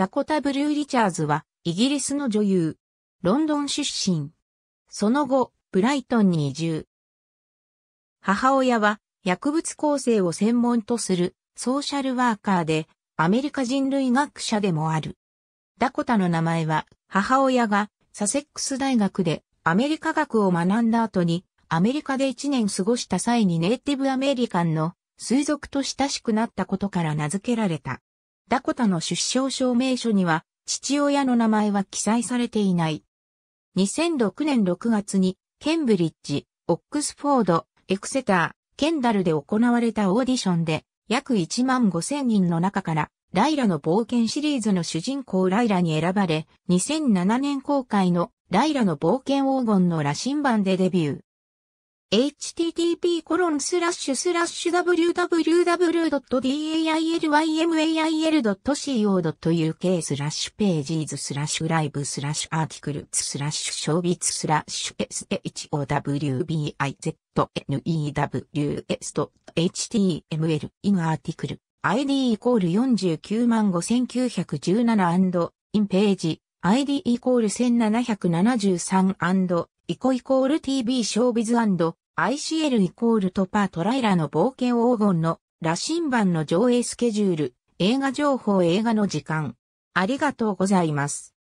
ダコタ・ブルー・リチャーズは、イギリスの女優。ロンドン出身。その後、ブライトンに移住。母親は、薬物構成を専門とする、ソーシャルワーカーで、アメリカ人類学者でもある。ダコタの名前は、母親が、サセックス大学で、アメリカ学を学んだ後に、アメリカで1年過ごした際にネイティブアメリカンの、水族と親しくなったことから名付けられた。ダコタの出生証明書には、父親の名前は記載されていない。2006年6月に、ケンブリッジ、オックスフォード、エクセター、ケンダルで行われたオーディションで、約1万5千人の中から、ライラの冒険シリーズの主人公ライラに選ばれ、2007年公開のライラの冒険黄金の羅針盤でデビュー。http://www.dailymaiL.co.uk スラッシュページーズスラッシュライブスラッシュアーティクルスラッシュショービツスラッシュ showbiznewz.html インアーティクル id イコール495,917インページ id イコール1773イコイコール TV ショービズ ICL イコールトパートライラの冒険黄金の羅針盤の上映スケジュール、映画情報映画の時間。ありがとうございます。